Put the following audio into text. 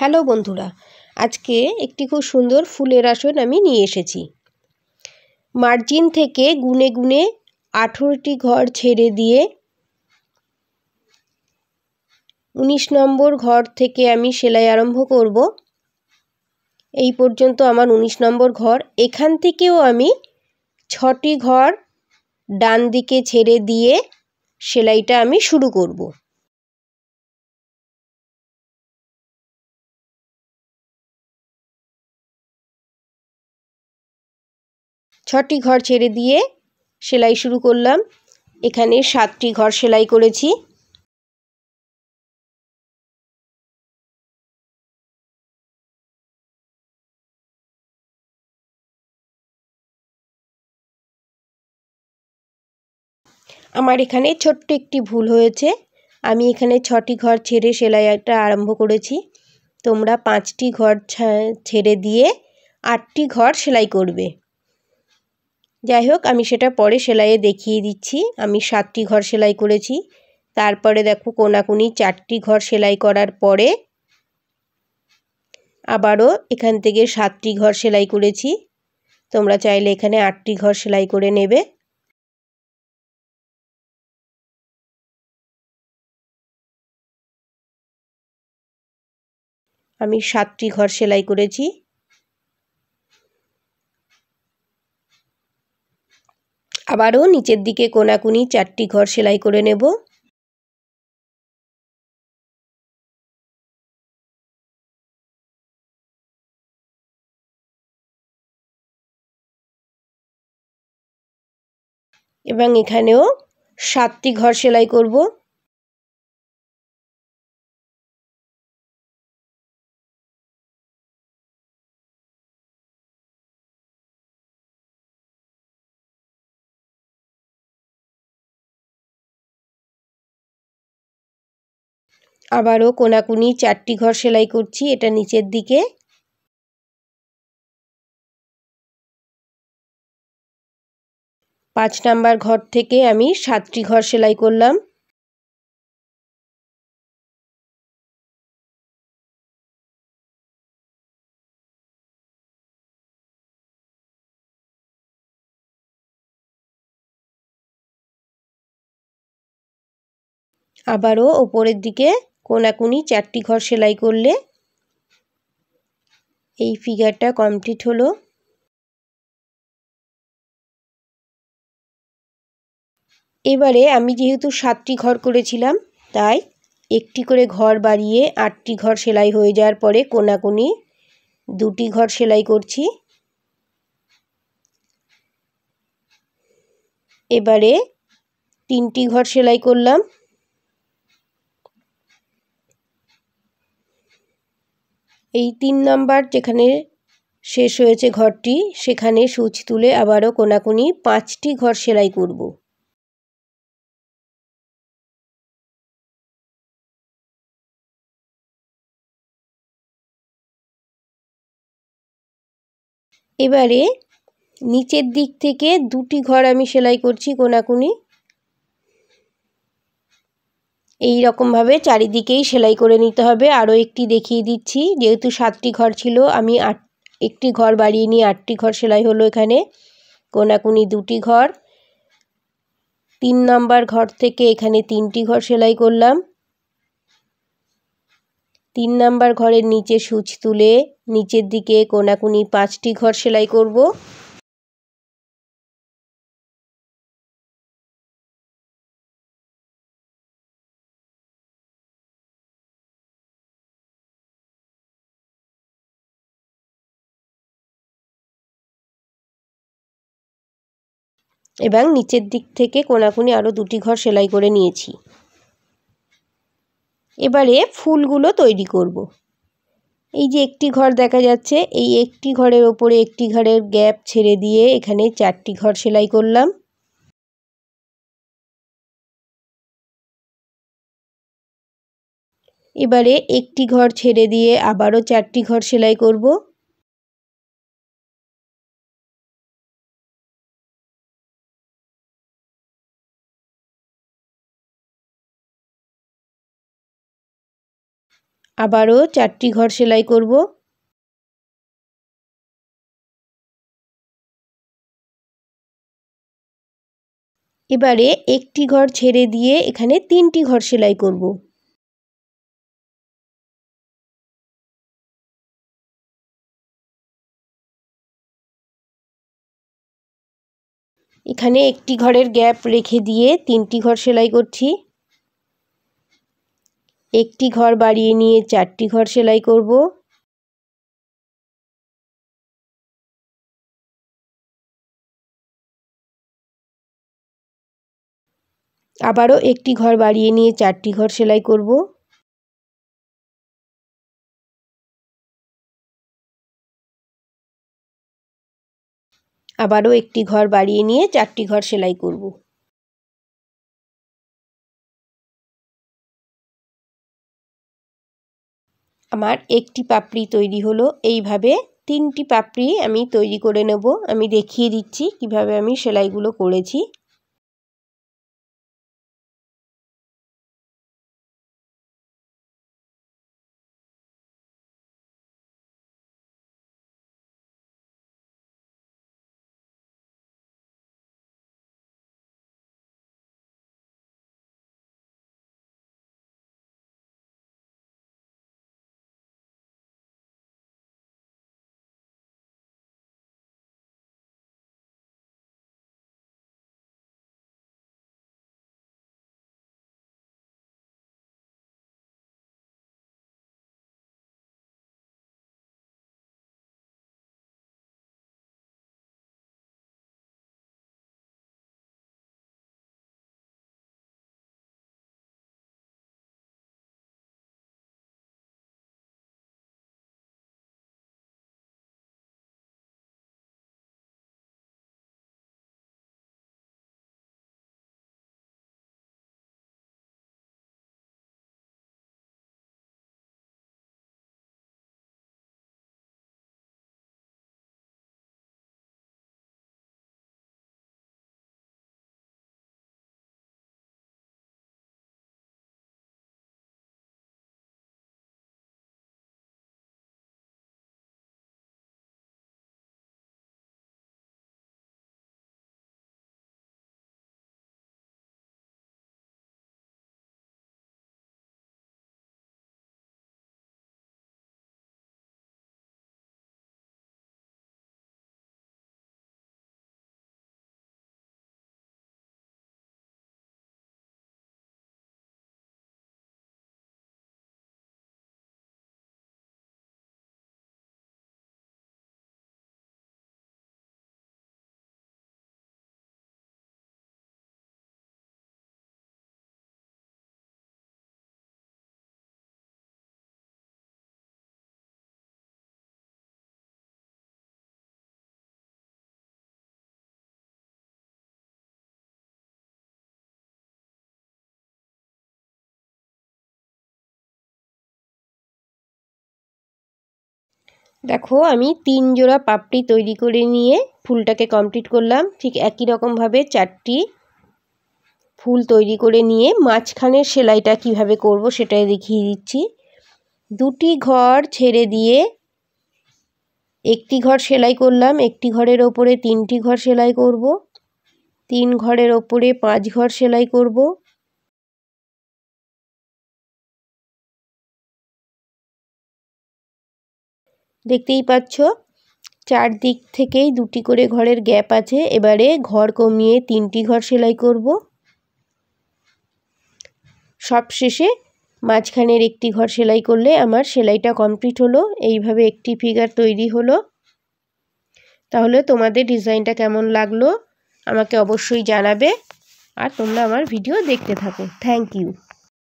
Hello বন্ধুরা আজকে একটি খুব সুন্দর ফুলের আসন আমি নিয়ে এসেছি মার্জিন থেকে গুনে গুনে আঠেরোটি ঘর ছেড়ে দিয়ে উনিশ নম্বর ঘর থেকে আমি সেলাই আরম্ভ করব এই পর্যন্ত আমার উনিশ নম্বর ঘর এখান থেকেও আমি ছটি ঘর ডান দিকে ছেড়ে দিয়ে সেলাইটা আমি শুরু করবো ছটি ঘর ছেড়ে দিয়ে সেলাই শুরু করলাম এখানে সাতটি ঘর সেলাই করেছি আমার এখানে ছোট্ট একটি ভুল হয়েছে আমি এখানে ছটি ঘর ছেড়ে সেলাইটা আরম্ভ করেছি তোমরা পাঁচটি ঘর ছেড়ে দিয়ে আটটি ঘর সেলাই করবে যাই হোক আমি সেটা পরে সেলাইয়ে দেখিয়ে দিচ্ছি আমি সাতটি ঘর সেলাই করেছি তারপরে দেখো কোনাকুনি চারটি ঘর সেলাই করার পরে আবারও এখান থেকে সাতটি ঘর সেলাই করেছি তোমরা চাইলে এখানে আটটি ঘর সেলাই করে নেবে আমি সাতটি ঘর সেলাই করেছি আবারও নিচের দিকে কোনাকুনি চারটি ঘর সেলাই করে নেব এবং এখানেও সাতটি ঘর সেলাই করব আবারও কোনাকুনি চারটি ঘর সেলাই করছি এটা নিচের দিকে পাঁচ নাম্বার ঘর থেকে আমি সাতটি ঘর সেলাই করলাম আবারও ওপরের দিকে কোনাকুনি চারটি ঘর সেলাই করলে এই ফিগারটা কমপ্লিট হলো এবারে আমি যেহেতু সাতটি ঘর করেছিলাম তাই একটি করে ঘর বাড়িয়ে আটটি ঘর সেলাই হয়ে যাওয়ার পরে কোনাকুনি দুটি ঘর সেলাই করছি এবারে তিনটি ঘর সেলাই করলাম এই তিন নাম্বার যেখানে শেষ হয়েছে ঘরটি সেখানে সূচ তুলে আবারও কোনাকুনি পাঁচটি ঘর সেলাই করব এবারে নিচের দিক থেকে দুটি ঘর আমি সেলাই করছি কোনাকুনি এই রকমভাবে চারিদিকেই সেলাই করে নিতে হবে আরও একটি দেখিয়ে দিচ্ছি যেহেতু সাতটি ঘর ছিল আমি আট একটি ঘর বাড়িয়ে নিয়ে আটটি ঘর সেলাই হলো এখানে কোনাকুনি দুটি ঘর তিন নাম্বার ঘর থেকে এখানে তিনটি ঘর সেলাই করলাম তিন নাম্বার ঘরের নিচে সূচ তুলে নিচের দিকে কোনাকুনি পাঁচটি ঘর সেলাই করব এবং নিচের দিক থেকে কোনাকুনি আরও দুটি ঘর সেলাই করে নিয়েছি এবারে ফুলগুলো তৈরি করব। এই যে একটি ঘর দেখা যাচ্ছে এই একটি ঘরের ওপরে একটি ঘরের গ্যাপ ছেড়ে দিয়ে এখানে চারটি ঘর সেলাই করলাম এবারে একটি ঘর ছেড়ে দিয়ে আবারও চারটি ঘর সেলাই করব আবারও চারটি ঘর সেলাই করব এবারে একটি ঘর ছেড়ে দিয়ে এখানে তিনটি ঘর সেলাই করব এখানে একটি ঘরের গ্যাপ রেখে দিয়ে তিনটি ঘর সেলাই করছি একটি ঘর বাড়িয়ে নিয়ে চারটি ঘর সেলাই করব আবারও একটি ঘর বাড়িয়ে নিয়ে চারটি ঘর সেলাই করব আবারও একটি ঘর বাড়িয়ে নিয়ে চারটি ঘর সেলাই করব আমার একটি পাপড়ি তৈরি হলো এইভাবে তিনটি পাপড়ি আমি তৈরি করে নেব আমি দেখিয়ে দিচ্ছি কিভাবে আমি সেলাইগুলো করেছি দেখো আমি তিন জোড়া পাপড়ি তৈরি করে নিয়ে ফুলটাকে কমপ্লিট করলাম ঠিক একই রকমভাবে চারটি ফুল তৈরি করে নিয়ে মাঝখানের সেলাইটা কিভাবে করব সেটাই দেখিয়ে দিচ্ছি দুটি ঘর ছেড়ে দিয়ে একটি ঘর সেলাই করলাম একটি ঘরের ওপরে তিনটি ঘর সেলাই করব তিন ঘরের ওপরে পাঁচ ঘর সেলাই করব দেখতেই পাচ্ছ চারদিক থেকেই দুটি করে ঘরের গ্যাপ আছে এবারে ঘর কমিয়ে তিনটি ঘর সেলাই করব শেষে মাঝখানের একটি ঘর সেলাই করলে আমার সেলাইটা কমপ্লিট হলো এইভাবে একটি ফিগার তৈরি হলো তাহলে তোমাদের ডিজাইনটা কেমন লাগলো আমাকে অবশ্যই জানাবে আর তোমরা আমার ভিডিও দেখতে থাকো থ্যাংক ইউ